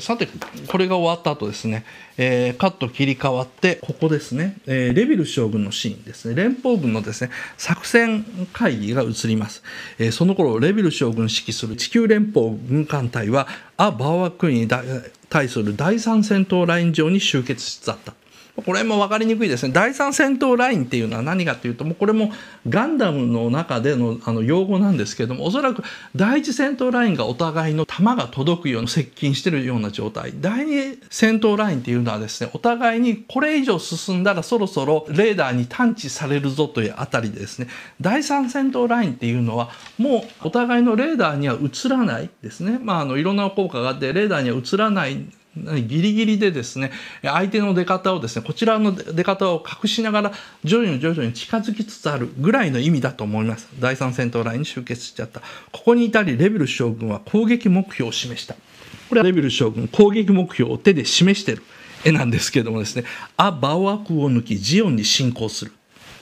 さて、これが終わった後ですね、えー、カット切り替わって、ここですね、えー、レビル将軍のシーンですね、連邦軍のですね、作戦会議が移ります。えー、その頃、レビル将軍指揮する地球連邦軍艦隊は、ア・バーワークインに対する第3戦闘ライン上に集結しつつあった。これも分かりにくいですね第3戦闘ラインっていうのは何かというともうこれもガンダムの中でのあの用語なんですけどもおそらく第1戦闘ラインがお互いの弾が届くように接近してるような状態第2戦闘ラインっていうのはですねお互いにこれ以上進んだらそろそろレーダーに探知されるぞというあたりでですね第3戦闘ラインっていうのはもうお互いのレーダーには映らないですね、まあ、あのいろんな効果があってレーダーには映らないギリギリでですね相手の出方をですねこちらの出方を隠しながら徐々に徐々に近づきつつあるぐらいの意味だと思います第3戦闘ラインに集結しちゃったここに至りレベル将軍は攻撃目標を示したこれはレベル将軍攻撃目標を手で示してる絵なんですけどもですねア・バオアクを抜きジオンに侵攻する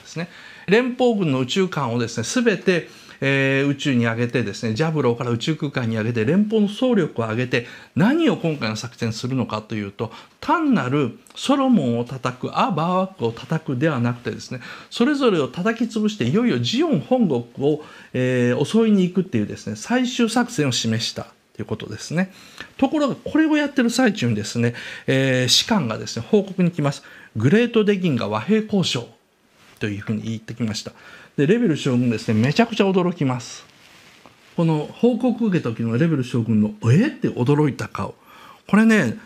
ですね連邦軍の宇宙艦をですね全てえー、宇宙に上げてですねジャブローから宇宙空間に上げて連邦の総力を上げて何を今回の作戦するのかというと単なるソロモンを叩くアーバーワックを叩くではなくてですねそれぞれを叩き潰していよいよジオン本国を、えー、襲いに行くっていうですね最終作戦を示した。ということですね。ところが、これをやってる最中にですね、えー、士官がですね、報告に来ます。グレートデギンが和平交渉というふうに言ってきました。でレベル将軍ですねめちゃくちゃ驚きますこの報告受けた時のレベル将軍の「えっ?」って驚いた顔これね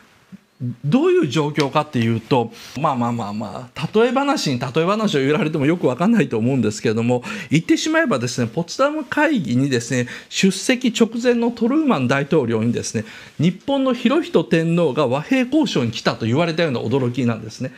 どういう状況かっていうとまあまあまあまあ例え話に例え話を言われてもよく分かんないと思うんですけれども言ってしまえばですねポツダム会議にですね出席直前のトルーマン大統領にですね日本の裕仁天皇が和平交渉に来たと言われたような驚きなんですね。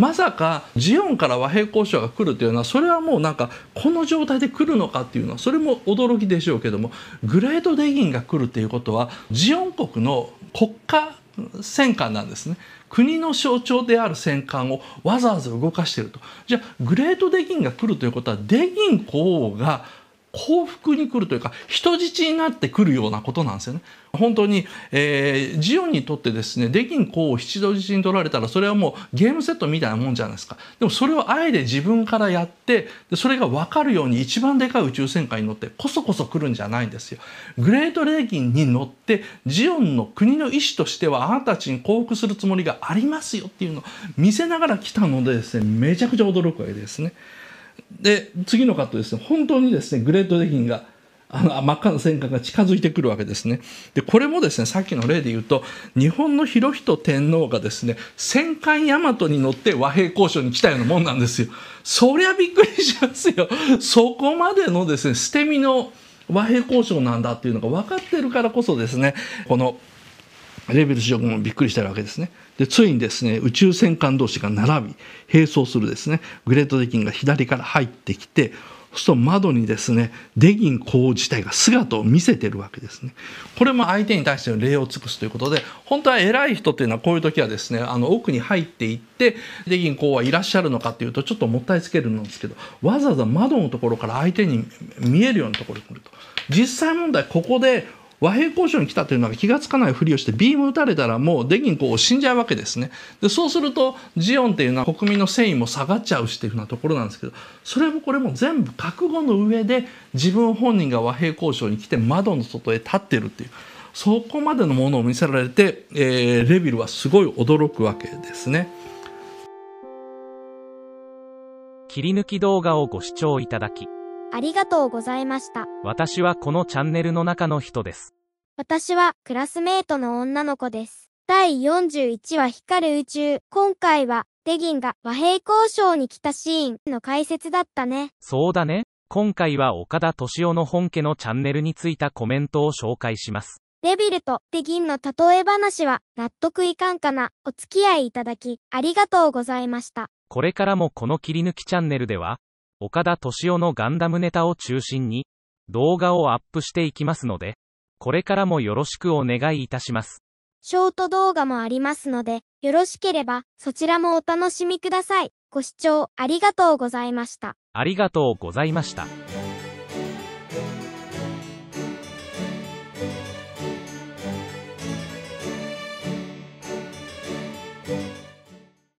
まさかジオンから和平交渉が来るというのはそれはもうなんかこの状態で来るのかっていうのはそれも驚きでしょうけどもグレートデギンが来るっていうことはジオン国の国家戦艦なんですね。国の象徴である戦艦をわざわざ動かしていると。じゃあ、グレートデギンが来るということは、デギン皇后が幸福に来るというか人質になってくるようなことなんですよね。本当に、えー、ジオンにとってですねデキン子を七度質に取られたらそれはもうゲームセットみたいなもんじゃないですかでもそれをあえて自分からやってでそれが分かるように一番でかい宇宙戦艦に乗ってこそこそ来るんじゃないんですよ。グレートレーキンに乗ってジオンの国の意思としてはあなたたちに降伏するつもりがありますよっていうのを見せながら来たのでですねめちゃくちゃ驚くわけですね。で、次のカットですね、本当にですね、グレートデヒンが、あの真っ赤な戦艦が近づいてくるわけですね。で、これもですね、さっきの例で言うと、日本の広仁天皇がですね、戦艦大和に乗って和平交渉に来たようなもんなんですよ。そりゃびっくりしますよ。そこまでのですね、捨て身の和平交渉なんだっていうのが分かってるからこそですね、このレベル主将軍もびっくりしてるわけですね。でついにですね宇宙戦艦同士が並び並走するですねグレートデギンが左から入ってきてそうすると窓にですねデギン皇后自体が姿を見せてるわけですね。これも相手に対しての礼を尽くすということで本当は偉い人っていうのはこういう時はですねあの奥に入っていってデギン皇后はいらっしゃるのかっていうとちょっともったいつけるんですけどわざわざ窓のところから相手に見えるようなところに来ると。実際問題ここで和平交渉に来たというのが気が付かないふりをしてビーム撃たれたらもうデギンこう死んじゃうわけですねでそうするとジオンっていうのは国民の戦意も下がっちゃうしっていうふうなところなんですけどそれもこれも全部覚悟の上で自分本人が和平交渉に来て窓の外へ立ってるっていうそこまでのものを見せられて、えー、レビルはすごい驚くわけですね。切り抜き動画をご視聴いただき、ありがとうございました。私はこのチャンネルの中の人です。私はクラスメートの女の子です。第41話光る宇宙。今回はデギンが和平交渉に来たシーンの解説だったね。そうだね。今回は岡田敏夫の本家のチャンネルについたコメントを紹介します。デビルとデギンの例え話は納得いかんかな。お付き合いいただきありがとうございました。これからもこの切り抜きチャンネルでは、岡田敏夫のガンダムネタを中心に動画をアップしていきますので、これからもよろしくお願いいたします。ショート動画もありますので、よろしければそちらもお楽しみください。ご視聴ありがとうございました。ありがとうございました。